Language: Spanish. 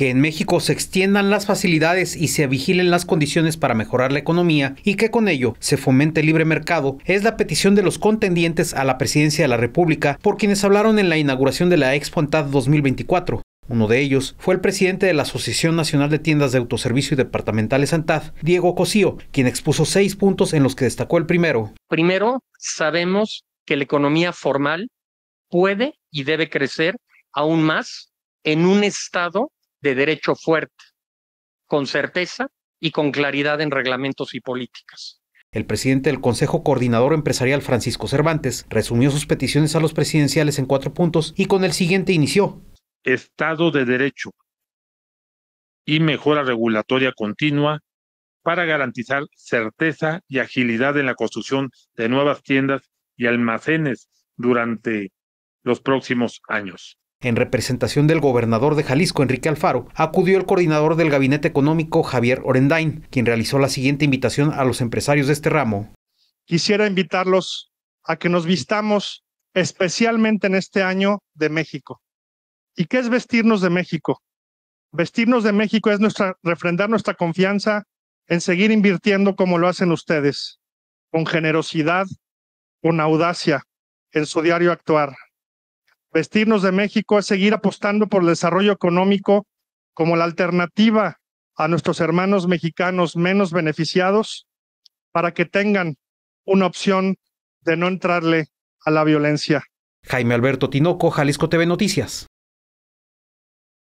que en México se extiendan las facilidades y se vigilen las condiciones para mejorar la economía y que con ello se fomente el libre mercado es la petición de los contendientes a la presidencia de la República por quienes hablaron en la inauguración de la Expo ANTAD 2024. Uno de ellos fue el presidente de la Asociación Nacional de Tiendas de Autoservicio y Departamentales ANTAD, Diego Cosío, quien expuso seis puntos en los que destacó el primero. Primero, sabemos que la economía formal puede y debe crecer aún más en un estado de derecho fuerte, con certeza y con claridad en reglamentos y políticas. El presidente del Consejo Coordinador Empresarial, Francisco Cervantes, resumió sus peticiones a los presidenciales en cuatro puntos y con el siguiente inició. Estado de Derecho y mejora regulatoria continua para garantizar certeza y agilidad en la construcción de nuevas tiendas y almacenes durante los próximos años. En representación del gobernador de Jalisco, Enrique Alfaro, acudió el coordinador del Gabinete Económico, Javier Orendain, quien realizó la siguiente invitación a los empresarios de este ramo. Quisiera invitarlos a que nos vistamos especialmente en este año de México. ¿Y qué es vestirnos de México? Vestirnos de México es nuestra, refrendar nuestra confianza en seguir invirtiendo como lo hacen ustedes, con generosidad, con audacia en su diario actuar vestirnos de México es seguir apostando por el desarrollo económico como la alternativa a nuestros hermanos mexicanos menos beneficiados para que tengan una opción de no entrarle a la violencia. Jaime Alberto Tinoco, Jalisco TV Noticias.